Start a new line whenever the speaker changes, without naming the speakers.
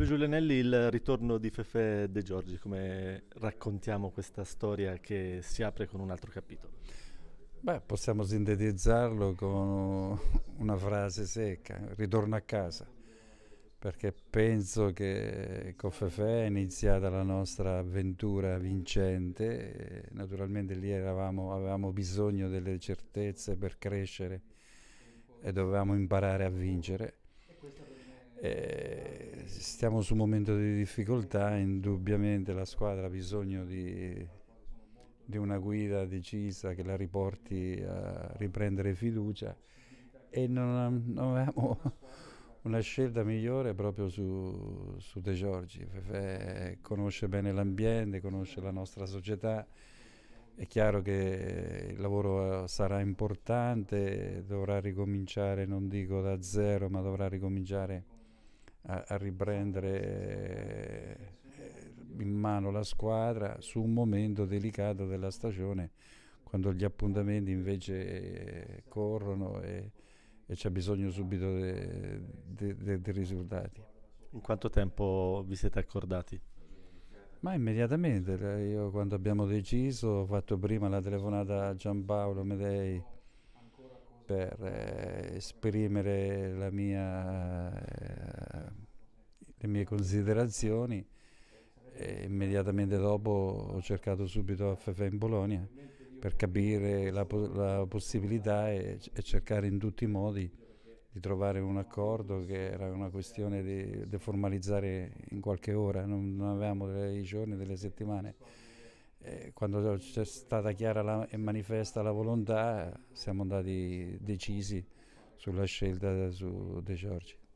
Fabio Giulianelli, il ritorno di Fefe De Giorgi, come raccontiamo questa storia che si apre con un altro capitolo?
Beh, possiamo sintetizzarlo con una frase secca, ritorno a casa, perché penso che con Fefe è iniziata la nostra avventura vincente, naturalmente lì eravamo, avevamo bisogno delle certezze per crescere e dovevamo imparare a vincere. E stiamo su un momento di difficoltà, indubbiamente la squadra ha bisogno di, di una guida decisa che la riporti a riprendere fiducia e non, non avevamo una scelta migliore proprio su, su De Giorgi. Fefe conosce bene l'ambiente, conosce la nostra società. È chiaro che il lavoro eh, sarà importante, dovrà ricominciare, non dico da zero, ma dovrà ricominciare a, a riprendere eh, in mano la squadra su un momento delicato della stagione quando gli appuntamenti invece eh, corrono e, e c'è bisogno subito dei risultati. In quanto tempo vi siete accordati? Ma immediatamente, eh, io quando abbiamo deciso ho fatto prima la telefonata a Giampaolo Medei per eh, esprimere la mia le mie considerazioni e immediatamente dopo ho cercato subito AFF in Bologna per capire la, la possibilità e, e, cercare in tutti i modi di trovare un accordo che era una questione di, di formalizzare in qualche ora, non, non avevamo dei giorni, delle settimane. E quando c'è stata chiara la, e manifesta la volontà siamo andati decisi sulla scelta su De Giorgi.